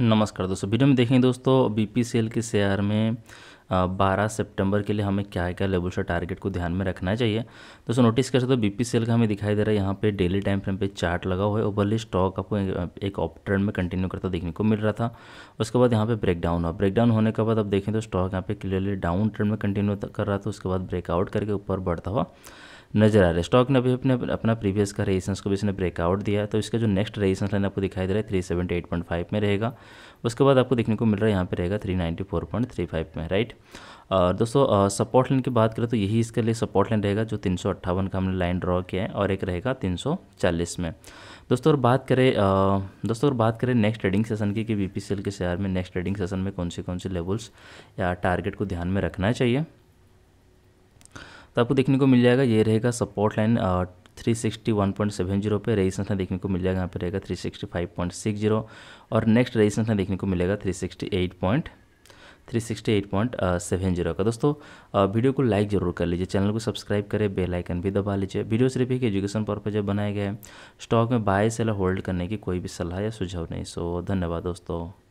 नमस्कार दोस्तों वीडियो में देखेंगे दोस्तों बीपीसीएल के शेयर में 12 सितंबर के लिए हमें क्या क्या लेवल से टारगेट को ध्यान में रखना चाहिए दोस्तों नोटिस कर सकते हो बीपीसीएल का हमें दिखाई दे रहा है यहाँ पे डेली टाइम फ्रेम पे चार्ट लगा हुआ है ओवरली स्टॉक आपको एक ऑप ट्रेंड में कंटिन्यू करता देखने को मिल रहा था उसके बाद यहाँ पे ब्रेकडाउन हुआ ब्रेकडाउन होने के बाद अब देखें तो स्टॉक यहाँ पे क्लियरली डाउन ट्रेंड में कंटिन्यू कर रहा था उसके बाद ब्रेकआउट करके ऊपर बढ़ता हुआ नजर आ रहा है स्टॉक ने अभी अपने अपना प्रीवियस का रेजिस्टेंस को भी इसने ब्रेकआउट दिया तो इसका जो नेक्स्ट रेजिस्टेंस लाइन आपको दिखाई दे रहा है three seventy eight point five में रहेगा उसके बाद आपको देखने को मिल रहा है यहाँ पे रहेगा three ninety four point three five में राइट और दोस्तों सपोर्ट लाइन की बात करें तो यही इसके लिए सपोर्ट लाइन रहेगा जो तीन सौ अट्ठावन का हमने लाइन ड्रॉ किया है और एक रहेगा तीन सौ चालीस में दोस्तों और बात करें दोस्तों और बात करें नेक्स्ट ट्रेडिंग सेशन की कि बी के शेयर में नेक्स्ट ट्रेडिंग सेशन में कौन से कौन से लेवल्स या टारगेट को ध्यान में रखना चाहिए तो आपको देखने को मिल जाएगा ये रहेगा support line three sixty one point seven zero पर रेजिस्टेंस ना देखने को मिल जाएगा यहाँ पे रहेगा three sixty five point six zero और नेक्स्ट रेजिस्टेंस ना देखने को मिलेगा three sixty eight point three sixty eight point seven zero का दोस्तों वीडियो को लाइक जरूर कर लीजिए चैनल को सब्सक्राइब करें बेल आइकन भी दबा लीजिए वीडियो सिर्फ एक एजुकेशन पर्पज बनाया गया है स्टॉक में बाय सेल होल्ड करने की कोई भी सलाह या सुझाव नहीं सो धन्यवाद दोस्तों